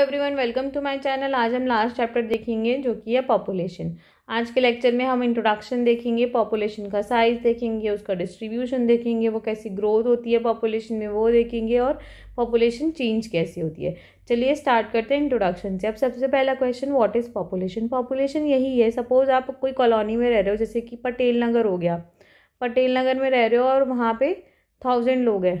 Every one welcome to my channel आज हम last chapter देखेंगे जो कि है पॉपुलेशन आज के लेक्चर में हम इंट्रोडक्शन देखेंगे पॉपुलेशन का साइज देखेंगे उसका डिस्ट्रीब्यूशन देखेंगे वो कैसी ग्रोथ होती है पॉपुलेशन में वो देखेंगे और पॉपुलेशन चेंज कैसी होती है चलिए स्टार्ट करते हैं इंट्रोडक्शन से अब सबसे पहला question what is population population यही है सपोज आप कोई कॉलोनी में रह रहे हो जैसे कि पटेल नगर हो गया पटेल नगर में रह रहे हो और वहाँ पर थाउजेंड लोग हैं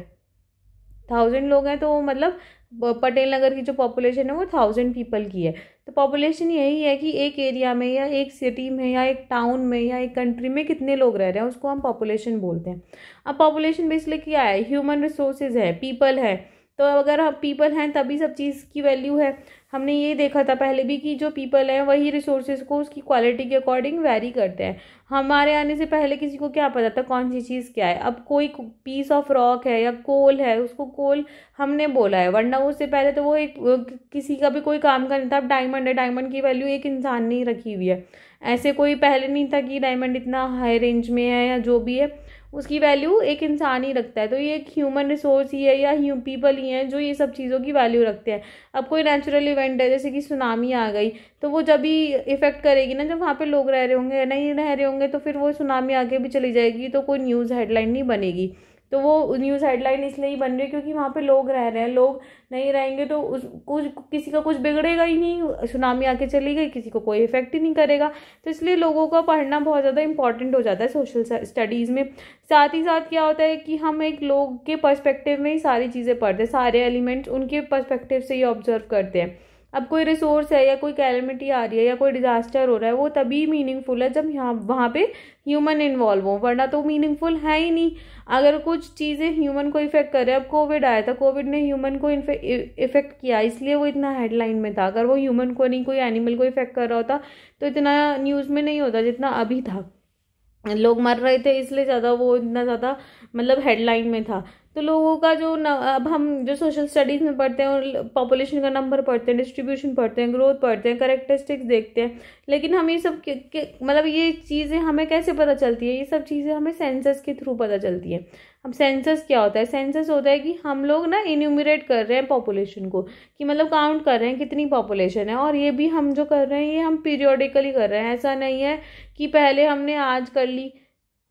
थाउजेंड लोग हैं तो मतलब पटेल नगर की जो पॉपुलेशन है वो थाउजेंड पीपल की है तो पॉपुलेशन यही है कि एक एरिया में या एक सिटी में या एक टाउन में या एक कंट्री में कितने लोग रह रहे हैं उसको हम पॉपुलेशन बोलते हैं अब पॉपुलेशन बेसिकली क्या है ह्यूमन रिसोर्सेज है पीपल है तो अगर हम पीपल हैं तभी सब चीज़ की वैल्यू है हमने ये देखा था पहले भी कि जो पीपल हैं वही रिसोर्सेज को उसकी क्वालिटी के अकॉर्डिंग वेरी करते हैं हमारे आने से पहले किसी को क्या पता था कौन सी चीज़ क्या है अब कोई पीस ऑफ रॉक है या कोल है उसको कोल हमने बोला है वरना उससे पहले तो वो एक किसी का भी कोई काम करना था अब डायमंड है डायमंड की वैल्यू एक इंसान ने रखी हुई है ऐसे कोई पहले नहीं था कि डायमंड इतना हाई रेंज में है या जो भी है उसकी वैल्यू एक इंसान ही रखता है तो ये एक ह्यूमन रिसोर्स ही है या पीपल ही हैं जो ये सब चीज़ों की वैल्यू रखते हैं अब कोई नेचुरल इवेंट है जैसे कि सुनामी आ गई तो वो जब भी इफ़ेक्ट करेगी ना जब वहाँ पे लोग रह रहे होंगे नहीं रह रहे होंगे तो फिर वो सुनामी आगे भी चली जाएगी तो कोई न्यूज़ हेडलाइन नहीं बनेगी तो वो न्यूज़ हेडलाइन इसलिए ही बन रही है क्योंकि वहाँ पे लोग रह रहे हैं लोग नहीं रहेंगे तो उस कुछ किसी का कुछ बिगड़ेगा ही नहीं सुनामी आके चली गई किसी को कोई इफेक्ट ही नहीं करेगा तो इसलिए लोगों का पढ़ना बहुत ज़्यादा इंपॉर्टेंट हो जाता है सोशल स्टडीज़ में साथ ही साथ क्या होता है कि हम एक लोग के पर्स्पेक्टिव में ही सारी चीज़ें पढ़ते हैं सारे एलिमेंट्स उनके पर्स्पेक्टिव से ही ऑब्जर्व करते हैं अब कोई रिसोर्स है या कोई कैलमिटी आ रही है या कोई डिज़ास्टर हो रहा है वो तभी मीनिंगफुल है जब यहाँ वहाँ पे ह्यूमन इन्वॉल्व हो वरना तो मीनिंगफुल है ही नहीं अगर कुछ चीज़ें ह्यूमन को इफ़ेक्ट कर रहे हैं अब कोविड आया था कोविड ने ह्यूमन को इफ़ेक्ट e-, किया इसलिए वो इतना हेडलाइन में था अगर वो ह्यूमन को नहीं कोई एनिमल को इफ़ेक्ट कर रहा होता तो इतना न्यूज़ में नहीं होता जितना अभी था लोग मर रहे थे इसलिए ज़्यादा वो इतना ज़्यादा मतलब हेडलाइन में था तो लोगों का जो न, अब हम जो सोशल स्टडीज़ में पढ़ते हैं और पॉपुलेशन का नंबर पढ़ते हैं डिस्ट्रीब्यूशन पढ़ते हैं ग्रोथ पढ़ते हैं करेक्टरिस्टिक्स देखते हैं लेकिन हम ये सब मतलब ये चीज़ें हमें कैसे पता चलती है ये सब चीज़ें हमें सेंसस के थ्रू पता चलती है अब सेंसस क्या होता है सेंसस होता है कि हम लोग ना इन्यूमरेट कर रहे हैं पॉपुलेशन को कि मतलब काउंट कर रहे हैं कितनी पॉपुलेशन है और ये भी हम जो कर रहे हैं ये हम पीरियोडिकली कर रहे हैं ऐसा नहीं है कि पहले हमने आज कर ली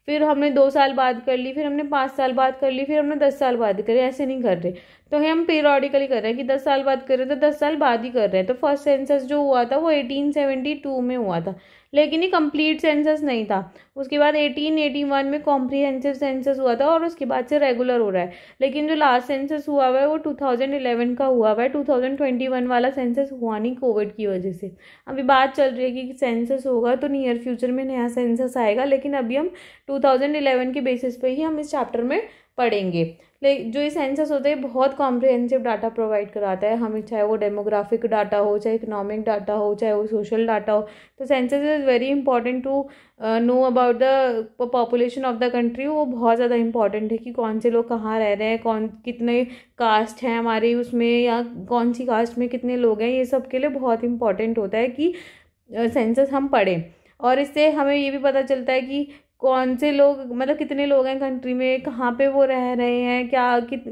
फिर हमने दो साल बाद कर ली फिर हमने पाँच साल बाद कर ली फिर हमने दस साल बाद करी ऐसे नहीं कर रहे तो हम पेरियोडिकली कर रहे हैं कि दस साल बाद कर रहे हैं तो दस साल बाद ही कर रहे हैं तो फर्स्ट सेंसस जो हुआ था वो एटीन सेवेंटी टू में हुआ था लेकिन ये कंप्लीट सेंसस नहीं था उसके बाद एटीन एटी वन में कॉम्प्रीहेंसिव सेंसस हुआ था और उसके बाद से रेगुलर हो रहा है लेकिन जो लास्ट सेंसस हुआ हुआ है वो टू थाउजेंड इलेवन का हुआ हुआ है टू थाउजेंड ट्वेंटी वन वाला सेंसस हुआ नहीं कोविड की वजह से अभी बात चल रही है कि सेंसस होगा तो नियर फ्यूचर में नया सेंसस आएगा लेकिन अभी हम टू थाउजेंड इलेवन के बेसिस पे ही हम इस चैप्टर में पढ़ेंगे लाइक जो ये सेंसस होता है बहुत कॉम्प्रिहेंसिव डाटा प्रोवाइड कराता है हमें चाहे वो डेमोग्राफिक डाटा हो चाहे इकोनॉमिक डाटा हो चाहे वो सोशल डाटा हो तो census is very important to know about the population of the country वो बहुत ज़्यादा इंपॉर्टेंट है कि कौन से लोग कहाँ रह रहे हैं कौन कितने कास्ट हैं हमारी उसमें या कौन सी कास्ट में कितने लोग हैं ये सब के लिए बहुत इंपॉर्टेंट होता है कि सेंसस uh, हम पढ़ें और इससे हमें ये भी पता चलता है कि कौन से लोग मतलब कितने लोग हैं कंट्री में कहाँ पे वो रह रहे हैं क्या कित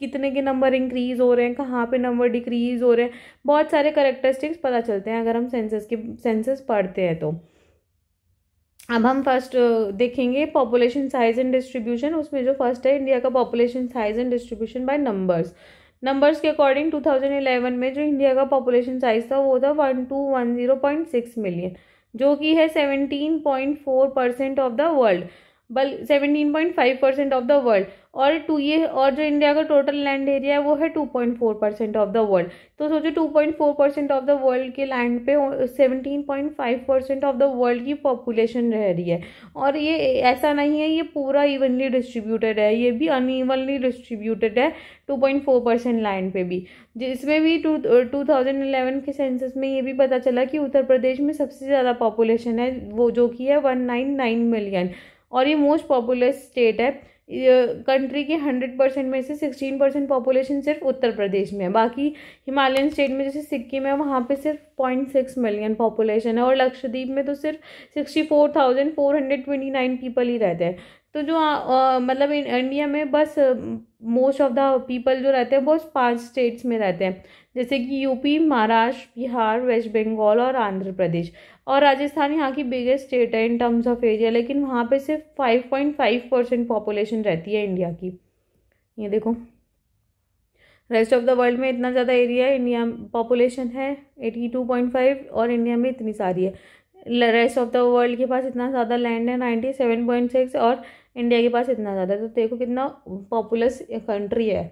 कितने के नंबर इंक्रीज़ हो रहे हैं कहाँ पे नंबर डिक्रीज़ हो रहे हैं बहुत सारे करेक्टरिस्टिक्स पता चलते हैं अगर हम सेंसस के सेंसस पढ़ते हैं तो अब हम फर्स्ट देखेंगे पॉपुलेशन साइज एंड डिस्ट्रीब्यूशन उसमें जो फर्स्ट है इंडिया का population size and distribution by numbers numbers के अकॉर्डिंग 2011 में जो इंडिया का पॉपुलेशन साइज था वो था one two one zero point six million जो कि है 17.4 परसेंट ऑफ द वर्ल्ड बल seventeen point five percent of the world और टू ये और जो इंडिया का टोटल लैंड एरिया है वो है two point four percent of the world तो सोचो two point four percent of the world के लैंड पे seventeen point five percent of the world की पॉपुलेशन रह रही है और ये ऐसा नहीं है ये पूरा इवनली डिस्ट्रीब्यूटेड है ये भी ईवनली डिस्ट्रीब्यूटेड है two point four percent land पे भी जिसमें भी टू टू थाउजेंड इलेवन के सेंसस में ये भी पता चला कि उत्तर प्रदेश में सबसे ज़्यादा पॉपुलेशन है वो जो कि है वन नाइन नाइन मिलियन और ये मोस्ट पॉपुलर स्टेट है कंट्री के हंड्रेड परसेंट में से सिक्सटीन परसेंट पॉपुलेशन सिर्फ उत्तर प्रदेश में है बाकी हिमालयन स्टेट में जैसे सिक्किम है वहाँ पे सिर्फ पॉइंट सिक्स मिलियन पॉपुलेशन है और लक्षद्वीप में तो सिर्फ sixty four thousand four hundred twenty nine people ही रहते हैं तो जो आ, मतलब इंडिया में बस मोस्ट ऑफ द पीपल जो रहते हैं बस पांच स्टेट्स में रहते हैं जैसे कि यूपी महाराष्ट्र बिहार वेस्ट बंगाल और आंध्र प्रदेश और राजस्थान यहाँ की बिगेस्ट स्टेट है इन टर्म्स ऑफ एरिया लेकिन वहाँ पे सिर्फ five point five percent population रहती है इंडिया की ये देखो रेस्ट ऑफ द वर्ल्ड में इतना ज़्यादा एरिया है इंडिया पॉपुलेशन है एटी टू पॉइंट फाइव और इंडिया में इतनी सारी है रेस्ट ऑफ द वर्ल्ड के पास इतना ज़्यादा लैंड है नाइन्टी सेवन पॉइंट सिक्स और इंडिया के पास इतना ज़्यादा है तो देखो कितना पॉपुलस कंट्री है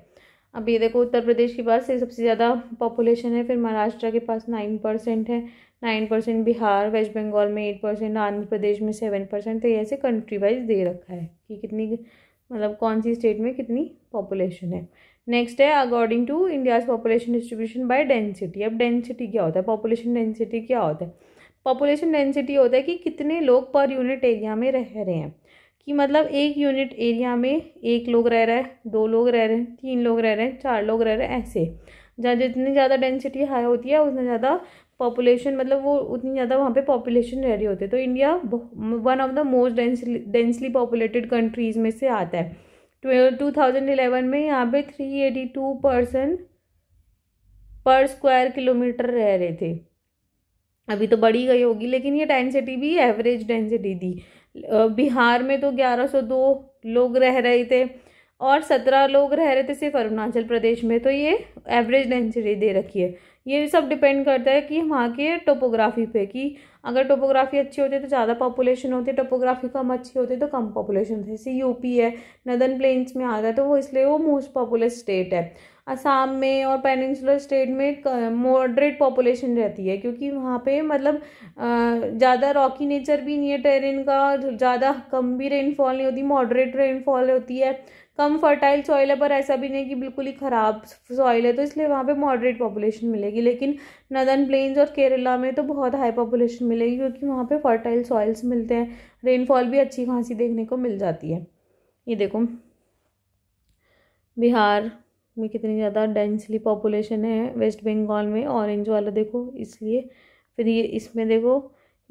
अब ये देखो उत्तर प्रदेश के पास सबसे ज़्यादा पॉपुलेशन है फिर महाराष्ट्र के पास नाइन परसेंट है नाइन परसेंट बिहार वेस्ट बंगाल में एट परसेंट आंध्र प्रदेश में सेवन परसेंट तो ऐसे कंट्री वाइज दे रखा है कि कितनी मतलब कौन सी स्टेट में कितनी पॉपुलेशन है नेक्स्ट है according to India's population distribution by density अब डेंसिटी क्या होता है पॉपुलेशन डेंसिटी क्या होता है पॉपुलेशन डेंसिटी होता है कि कितने लोग पर यूनिट एरिया में रह रहे हैं कि मतलब एक यूनिट एरिया में एक लोग रह रहे हैं दो लोग रह रहे हैं तीन लोग रह रहे हैं चार लोग रह रहे हैं ऐसे जहाँ जितनी ज़्यादा डेंसिटी हाई होती है उतना ज़्यादा पॉपुलेशन मतलब वो उतनी ज़्यादा वहाँ पे पॉपुलेशन रह रही होती है तो India one of the most densely densely populated countries में से आता है टू थाउजेंड इलेवन में यहाँ पे three eighty two percent per square kilometre रह रहे थे अभी तो बढ़ी गई होगी लेकिन ये डेंसिटी भी एवरेज डेंसिटी थी बिहार में तो 1102 लोग रह रहे थे और सत्रह लोग रह रहे थे सिर्फ अरुणाचल प्रदेश में तो ये एवरेज डेंसिटी दे रखी है ये सब डिपेंड करता है कि वहाँ के टोपोग्राफी पे कि अगर टोपोग्राफी अच्छी होती है तो ज़्यादा पॉपुलेशन होती है टोपोग्राफी कम अच्छी होती है तो कम पॉपुलेशन होती है जैसे यूपी है नदन प्लेन्स में आ है तो वो इसलिए वो मोस्ट पॉपुलर स्टेट है असम में और पेनिनसुलर स्टेट में मॉडरेट पॉपुलेशन रहती है क्योंकि वहाँ पे मतलब ज़्यादा रॉकी नेचर भी नहीं है टेरेन का ज़्यादा कम भी रेनफॉल नहीं होती मॉडरेट रेनफॉल होती है कम फर्टाइल सॉइल है पर ऐसा भी नहीं कि बिल्कुल ही ख़राब सॉइल है तो इसलिए वहाँ पे मॉडरेट पॉपुलेशन मिलेगी लेकिन नदन प्लेन्स और केरला में तो बहुत हाई पॉपुलेशन मिलेगी क्योंकि वहाँ पे फर्टाइल सॉइल्स मिलते हैं रेनफॉल भी अच्छी खासी देखने को मिल जाती है ये देखो बिहार में कितनी ज़्यादा डेंसली पॉपुलेशन है वेस्ट बंगाल में ऑरेंज वाला देखो इसलिए फिर ये इसमें देखो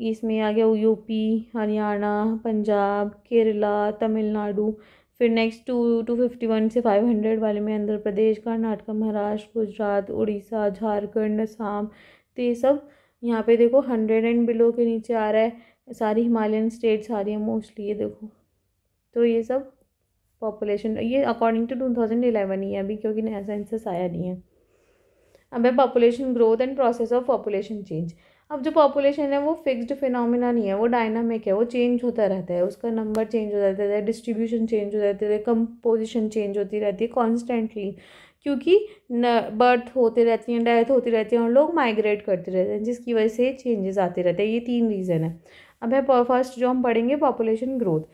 इसमें आ गया यूपी हरियाणा पंजाब केरला तमिलनाडु फिर next two two fifty one से फाइव हंड्रेड वाले में आंध्र प्रदेश कर्नाटक महाराष्ट्र गुजरात उड़ीसा झारखंड असाम तो ये सब यहाँ पे देखो हंड्रेड एंड बिलो के नीचे आ रहा है सारी हिमालयन स्टेट्स आ रही है मोस्टली ये देखो तो ये सब पॉपुलेशन ये according to two thousand eleven ही है अभी क्योंकि नया सेंसस आया नहीं है अब है population growth and process of population change अब जो पॉपुलेशन है वो फिक्स्ड फिनोमिना नहीं है वो डायनामिक है वो चेंज होता रहता है उसका नंबर चेंज हो जाता है डिस्ट्रीब्यूशन चेंज हो जाती है कंपोजिशन चेंज होती रहती है कॉन्स्टेंटली क्योंकि बर्थ होते रहती हैं डेथ होती रहती है और लोग माइग्रेट करते रहते हैं जिसकी वजह से चेंजेस आते रहते हैं ये तीन रीज़न है अब है फर्स्ट जो हम पढ़ेंगे पॉपुलेशन ग्रोथ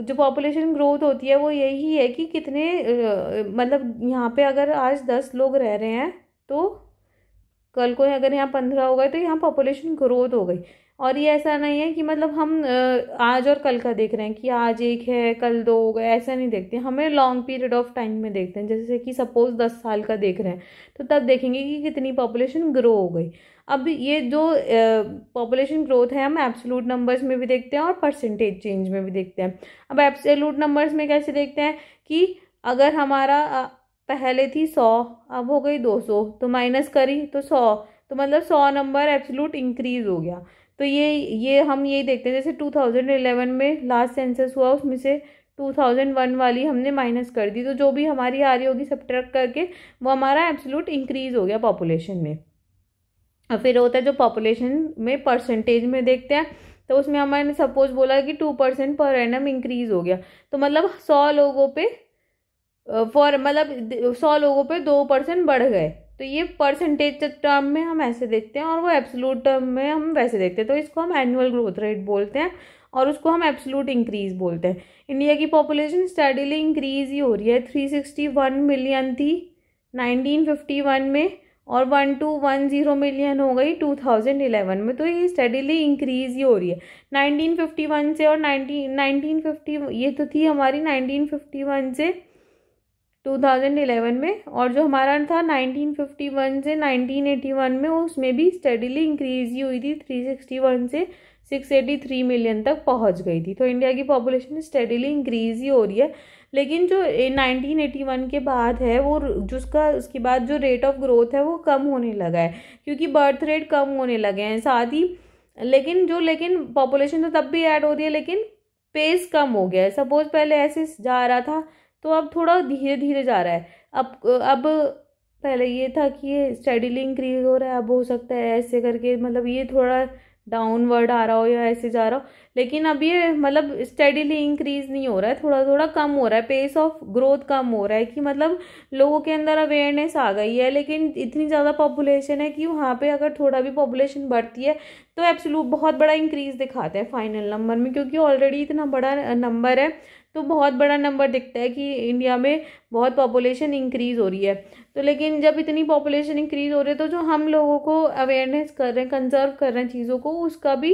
जो पॉपुलेशन ग्रोथ होती है वो यही है कि कितने मतलब यहाँ पे अगर आज दस लोग रह रहे हैं तो कल को अगर यहाँ पंद्रह हो गए तो यहाँ पॉपुलेशन ग्रोथ हो गई और ये ऐसा नहीं है कि मतलब हम आज और कल का देख रहे हैं कि आज एक है कल दो हो गए ऐसा नहीं देखते हमें लॉन्ग पीरियड ऑफ टाइम में देखते हैं जैसे कि सपोज़ दस साल का देख रहे हैं तो तब देखेंगे कि कितनी पॉपुलेशन ग्रो हो गई अब ये जो पॉपुलेशन ग्रोथ है हम एब्सोलूट नंबर्स में भी देखते हैं और परसेंटेज चेंज में भी देखते हैं अब एब्सोलूट नंबर्स में कैसे देखते हैं कि अगर हमारा पहले थी सौ अब हो गई दो सौ तो माइनस करी तो सौ तो मतलब सौ नंबर एब्सोलूट इंक्रीज़ हो गया तो ये ये हम यही देखते हैं जैसे 2011 में लास्ट सेंसस हुआ उसमें से 2001 वाली हमने माइनस कर दी तो जो भी हमारी आ रही होगी सब करके वो हमारा एब्सोलूट इंक्रीज़ हो गया पॉपुलेशन में और फिर होता है जो पॉपुलेशन में परसेंटेज में देखते हैं तो उसमें हमारे सपोज बोला कि टू परसेंट पर एन इंक्रीज़ हो गया तो मतलब सौ लोगों पे फॉर मतलब सौ लोगों पे दो परसेंट बढ़ गए तो ये परसेंटेज टर्म में हम ऐसे देखते हैं और वो एब्सोलूट टर्म में हम वैसे देखते हैं तो इसको हम एनुअल ग्रोथ रेट बोलते हैं और उसको हम एब्सोलूट इंक्रीज बोलते हैं इंडिया की पॉपुलेशन स्टडीली इंक्रीज ही हो रही है थ्री सिक्सटी वन मिलियन थी नाइनटीन फिफ्टी वन में और one two one zero million हो गई टू थाउजेंड इलेवन में तो ये स्टडीली इंक्रीज ही हो रही है नाइनटीन फिफ्टी वन से और नाइनटीन नाइनटीन फिफ्टी ये तो थी हमारी नाइनटीन फिफ्टी वन से 2011 में और जो हमारा था 1951 से 1981 में उसमें भी स्टडीली इंक्रीज ही हुई थी 361 से 683 मिलियन तक पहुंच गई थी तो इंडिया की पॉपुलेशन स्टडीली इंक्रीज ही हो रही है लेकिन जो 1981 के बाद है वो जिसका उसके बाद जो रेट ऑफ ग्रोथ है वो कम होने लगा है क्योंकि बर्थ रेट कम होने लगे हैं साथ ही लेकिन जो लेकिन पॉपुलेशन तो तब भी ऐड हो रही है लेकिन पेस कम हो गया है सपोज पहले ऐसे जा रहा था तो अब थोड़ा धीरे धीरे जा रहा है अब अब पहले ये था कि ये स्टडीली इंक्रीज हो रहा है अब हो सकता है ऐसे करके मतलब ये थोड़ा डाउनवर्ड आ रहा हो या ऐसे जा रहा हो लेकिन अब ये मतलब स्टडीली इंक्रीज नहीं हो रहा है थोड़ा थोड़ा कम हो रहा है पेस ऑफ ग्रोथ कम हो रहा है कि मतलब लोगों के अंदर अवेयरनेस आ गई है लेकिन इतनी ज़्यादा पॉपुलेशन है कि वहाँ पे अगर थोड़ा भी पॉपुलेशन बढ़ती है तो एब्सोल्यूट बहुत बड़ा इंक्रीज दिखाते हैं फाइनल नंबर में क्योंकि ऑलरेडी इतना बड़ा नंबर है तो बहुत बड़ा नंबर दिखता है कि इंडिया में बहुत पॉपुलेशन इंक्रीज़ हो रही है तो लेकिन जब इतनी पॉपुलेशन इंक्रीज़ हो रही है तो जो हम लोगों को अवेयरनेस कर रहे हैं कंजर्व कर रहे हैं चीज़ों को उसका भी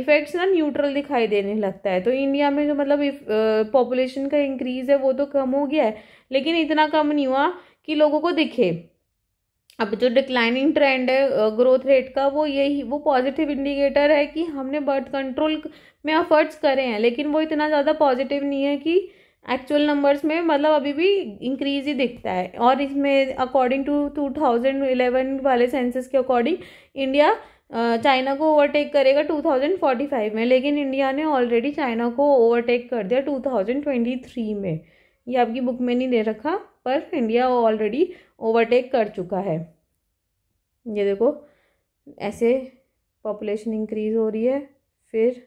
इफ़ेक्ट्स ना न्यूट्रल दिखाई देने लगता है तो इंडिया में जो मतलब पॉपुलेशन का इंक्रीज़ है वो तो कम हो गया है लेकिन इतना कम नहीं हुआ कि लोगों को दिखे अब जो डिक्लाइनिंग ट्रेंड है ग्रोथ रेट का वो यही वो पॉजिटिव इंडिकेटर है कि हमने बर्थ कंट्रोल में एफर्ट्स करे हैं लेकिन वो इतना ज़्यादा पॉजिटिव नहीं है कि एक्चुअल नंबर्स में मतलब अभी भी इंक्रीज ही दिखता है और इसमें according to two thousand eleven वाले सेंसेस के अकॉर्डिंग इंडिया चाइना को ओवरटेक करेगा टू थाउजेंड फोर्टी फाइव में लेकिन इंडिया ने ऑलरेडी चाइना को ओवरटेक कर दिया टू थाउजेंड ट्वेंटी थ्री में ये आपकी बुक में नहीं दे रखा पर इंडिया ऑलरेडी ओवरटेक कर चुका है ये देखो ऐसे पॉपुलेशन इंक्रीज़ हो रही है फिर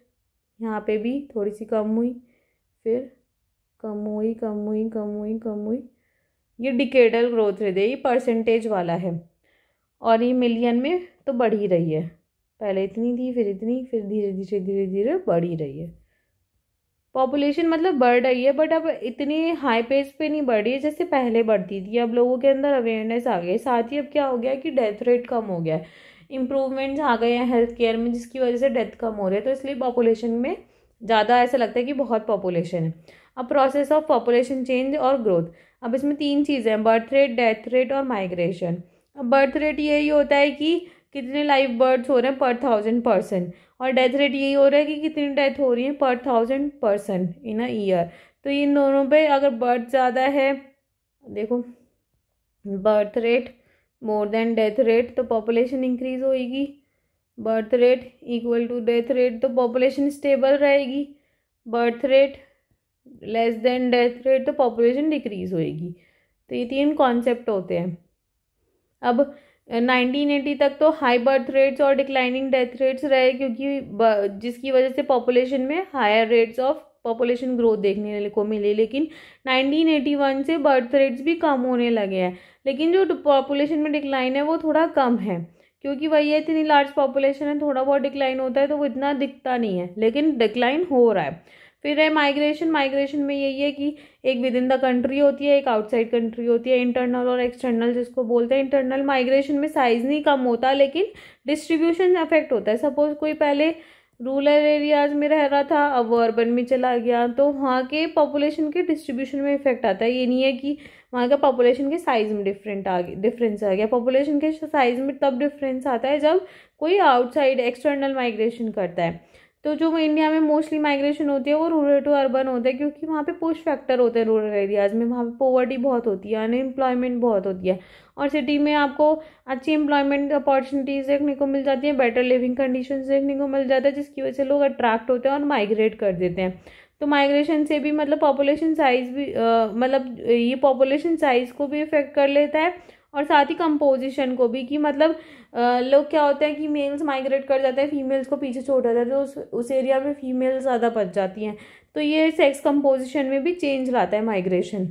यहाँ पे भी थोड़ी सी कम हुई फिर कम हुई कम हुई कम हुई कम हुई ये डिकेडल ग्रोथ रेट है ये परसेंटेज वाला है और ये मिलियन में तो बढ़ ही रही है पहले इतनी थी फिर इतनी फिर धीरे धीरे धीरे धीरे बढ़ ही रही है पॉपुलेशन मतलब बढ़ रही है बट अब इतनी हाई पेज पे नहीं बढ़ रही है जैसे पहले बढ़ती थी अब लोगों के अंदर अवेयरनेस आ गई साथ ही अब क्या हो गया कि डेथ रेट कम हो गया है इम्प्रूवमेंट्स आ गए हैं हेल्थ केयर में जिसकी वजह से डेथ कम हो रही है तो इसलिए पॉपुलेशन में ज़्यादा ऐसा लगता है कि बहुत पॉपुलेशन है अब प्रोसेस ऑफ पॉपुलेशन चेंज और ग्रोथ अब इसमें तीन चीज़ें हैं बर्थ रेट डेथ रेट और माइग्रेशन अब बर्थ रेट यही होता है कि कितने लाइव बर्ड्स हो रहे हैं पर थाउजेंड पर्सन और डेथ रेट यही हो रहा है कि कितनी डेथ हो रही है पर thousand person in a year तो इन दोनों पे अगर बर्थ ज़्यादा है देखो birth rate more than death rate तो पॉपुलेशन इंक्रीज होएगी birth rate equal to death rate तो पॉपुलेशन स्टेबल रहेगी birth rate less than death rate तो पॉपुलेशन डिक्रीज होएगी तो ये तीन कॉन्सेप्ट होते हैं अब 1980 तक तो हाई बर्थ रेट्स और डिक्लाइनिंग डेथ रेट्स रहे क्योंकि जिसकी वजह से पॉपुलेशन में higher rates of population growth देखने को मिली लेकिन 1981 से बर्थ रेट्स भी कम होने लगे हैं लेकिन जो पॉपुलेशन में डिक्लाइन है वो थोड़ा कम है क्योंकि वही है इतनी लार्ज पॉपुलेशन है थोड़ा बहुत डिक्लाइन होता है तो वो इतना दिखता नहीं है लेकिन डिक्लाइन हो रहा है फिर है माइग्रेशन माइग्रेशन में यही है कि एक विद इन द कंट्री होती है एक आउटसाइड कंट्री होती है इंटरनल और एक्सटर्नल जिसको बोलते हैं इंटरनल माइग्रेशन में साइज़ नहीं कम होता लेकिन डिस्ट्रीब्यूशन अफेक्ट होता है सपोज कोई पहले रूरल एरियाज में रह रहा था अब वो अर्बन में चला गया तो वहाँ के पॉपुलेशन के डिस्ट्रीब्यूशन में इफेक्ट आता है ये नहीं है कि वहाँ का पॉपुलेशन के साइज़ में डिफरेंट आ गया डिफरेंस आ गया पॉपुलेशन के साइज़ में तब डिफरेंस आता है जब कोई आउटसाइड एक्सटर्नल माइग्रेशन करता है तो जो इंडिया में मोस्टली माइग्रेशन होती है वो रूरल टू अर्बन होता है क्योंकि वहाँ पे पुश फैक्टर होते हैं रूरल एरियाज़ में वहाँ पे पॉवर्टी बहुत होती है अनएम्प्लॉयमेंट बहुत होती है और सिटी में आपको अच्छी एम्प्लॉयमेंट अपॉर्चुनिटीज़ देखने को मिल जाती है बेटर लिविंग कंडीशन देखने को मिल जाता है जिसकी वजह से लोग अट्रैक्ट होते हैं और माइग्रेट कर देते हैं तो माइग्रेशन से भी मतलब पॉपुलेशन साइज़ भी मतलब ये पॉपुलेशन साइज़ को भी इफेक्ट कर लेता है और साथ ही कंपोजिशन को भी कि मतलब लोग क्या होते हैं कि मेल्स माइग्रेट कर जाते हैं फीमेल्स को पीछे छोड़ जाता है तो उस उस एरिया में फीमेल ज़्यादा बच जाती हैं तो ये सेक्स कंपोजिशन में भी चेंज लाता है माइग्रेशन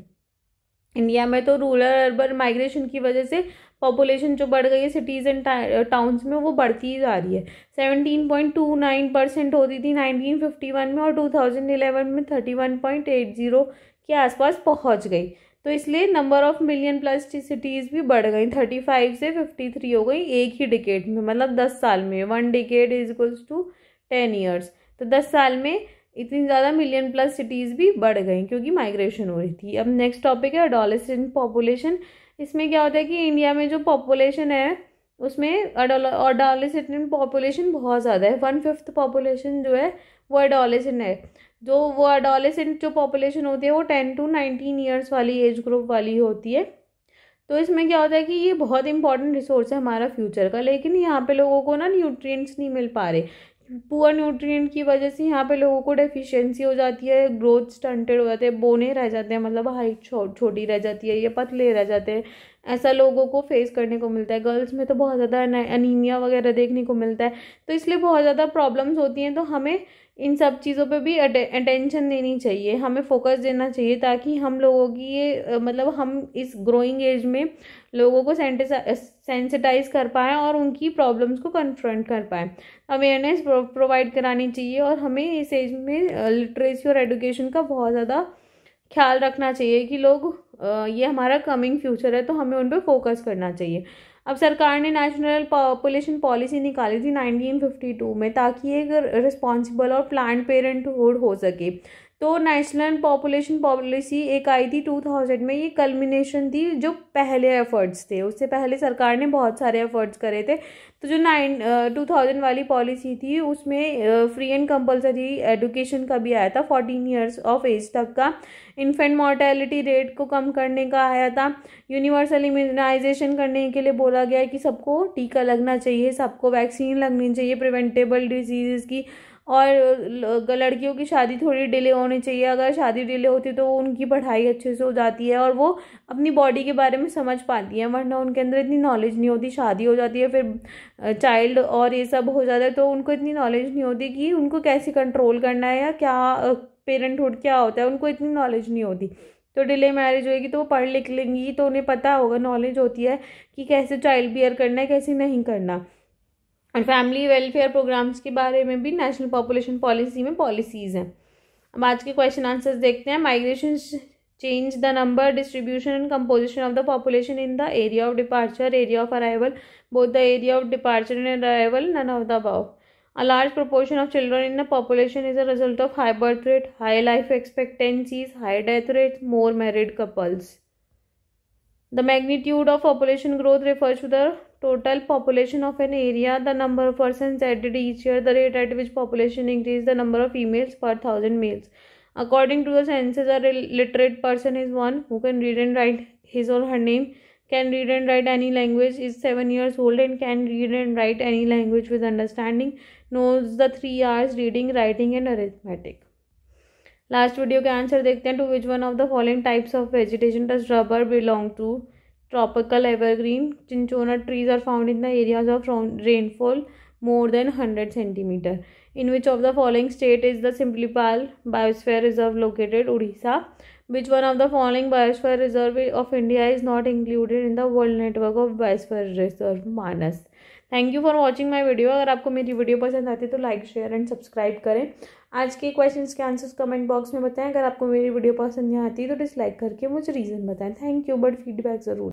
इंडिया में तो रूरल अर्बन माइग्रेशन की वजह से पॉपुलेशन जो बढ़ गई है सिटीज़ एंड टाउन्स में वो बढ़ती ही जा रही है seventeen point two nine percent होती थी नाइनटीन फिफ्टी वन में और टू थाउजेंड इलेवन में thirty one point eight zero के आसपास पहुंच गई तो इसलिए number of million plus cities भी बढ़ गई थर्टी फाइव से फिफ्टी थ्री हो गई एक ही डिकेट में मतलब दस साल में one decade is equals to ten years तो दस साल में इतनी ज़्यादा मिलियन प्लस सिटीज़ भी बढ़ गई क्योंकि माइग्रेशन हो रही थी अब नेक्स्ट टॉपिक है अडोलेसेंट पॉपुलेशन इसमें क्या होता है कि इंडिया में जो पॉपुलेशन है उसमें अडोलिसेंट पॉपुलेशन बहुत ज़्यादा है वन फिफ्थ पॉपुलेशन जो है वो अडोलिसेंट है जो वो अडोलिसेंट जो पॉपुलेशन होती है वो टेन टू नाइनटीन ईयर्स वाली एज ग्रुप वाली होती है तो इसमें क्या होता है कि ये बहुत इंपॉर्टेंट रिसोर्स है हमारा फ्यूचर का लेकिन यहाँ पे लोगों को ना न्यूट्रिएंट्स नहीं मिल पा रहे पुअर न्यूट्रिएंट की वजह से यहाँ पे लोगों को डेफिशिएंसी हो जाती है ग्रोथ स्टंटेड हो जाते हैं बोने रह जाते हैं मतलब हाइट छो, छोटी रह जाती है या पतले रह जाते हैं ऐसा लोगों को फेस करने को मिलता है गर्ल्स में तो बहुत ज़्यादा अनीमिया वगैरह देखने को मिलता है तो इसलिए बहुत ज़्यादा प्रॉब्लम्स होती हैं तो हमें इन सब चीज़ों पे भी अटेंशन देनी चाहिए हमें फोकस देना चाहिए ताकि हम लोगों की ये मतलब हम इस ग्रोइंग एज में लोगों को सेंसिटाइज कर पाएँ और उनकी प्रॉब्लम्स को कन्फ्रंट कर पाएँ अवेयरनेस प्रोवाइड करानी चाहिए और हमें इस एज में लिटरेसी और एडुकेशन का बहुत ज़्यादा ख्याल रखना चाहिए कि लोग ये हमारा कमिंग फ्यूचर है तो हमें उन पर फोकस करना चाहिए अब सरकार ने नेशनल पॉपुलेशन पॉलिसी निकाली थी 1952 में ताकि एक रिस्पॉन्सिबल और प्लान पेरेंटहुड हो सके तो नेशनल पॉपुलेशन पॉलिसी एक आई थी टू थाउजेंड में ये कल्मिनेशन थी जो पहले एफर्ट्स थे उससे पहले सरकार ने बहुत सारे एफर्ट्स करे थे तो जो नाइन टू थाउजेंड वाली पॉलिसी थी उसमें फ्री एंड कंपलसरी एडुकेशन का भी आया था फोर्टीन ईयर्स ऑफ एज तक का इन्फेंट मॉर्टेलिटी रेट को कम करने का आया था यूनिवर्सल इम्यूनाइजेशन करने के लिए बोला गया कि सबको टीका लगना चाहिए सबको वैक्सीन लगनी चाहिए प्रिवेंटेबल डिजीज़ की और लड़कियों की शादी थोड़ी डिले होनी चाहिए अगर शादी डिले होती तो उनकी पढ़ाई अच्छे से हो जाती है और वो अपनी बॉडी के बारे में समझ पाती हैं वरना उनके अंदर इतनी नॉलेज नहीं होती शादी हो जाती है फिर चाइल्ड और ये सब हो जाता है तो उनको इतनी नॉलेज नहीं होती कि उनको कैसे कंट्रोल करना है या क्या पेरेंटहुड क्या होता है उनको इतनी नॉलेज नहीं होती तो डिले मैरिज होएगी तो वो पढ़ लिख लेंगी तो उन्हें पता होगा नॉलेज होती है कि कैसे चाइल्ड बियर करना है कैसे नहीं करना और फैमिली वेलफेयर प्रोग्राम्स के बारे में भी नेशनल पॉपुलेशन पॉलिसी में पॉलिसीज़ हैं अब आज के क्वेश्चन आंसर्स देखते हैं migration change the number distribution and composition of the population in the area of departure area of arrival both the area of departure and arrival none of the above a large proportion of children in the population is a result of high birth rate high life expectancies high death rate more married couples the magnitude of population growth refers to the total population of an area the number of persons added each year the rate at which population increase, the number of females per thousand males according to the census a literate person is one who can read and write his or her name can read and write any language is 7 years old and can read and write any language with understanding knows the three r's reading writing and arithmetic Last video answer: answer देखते हैं two which one of the following types of vegetation does rubber belong to. Tropical evergreen cinchona trees are found in the areas of rainfall more than hundred centimetre in which of the following state is the Similipal biosphere reserve located Odisha which one of the following biosphere reserve of India is not included in the world network of biosphere reserve Manas thank you for watching my video अगर आपको मेरी video पसंद आती है तो like share and subscribe करें आज के क्वेश्चन के आंसर्स कमेंट बॉक्स में बताएं अगर आपको मेरी वीडियो पसंद नहीं आती तो डिसलाइक करके मुझे रीजन बताएं थैंक यू बट फीडबैक जरूर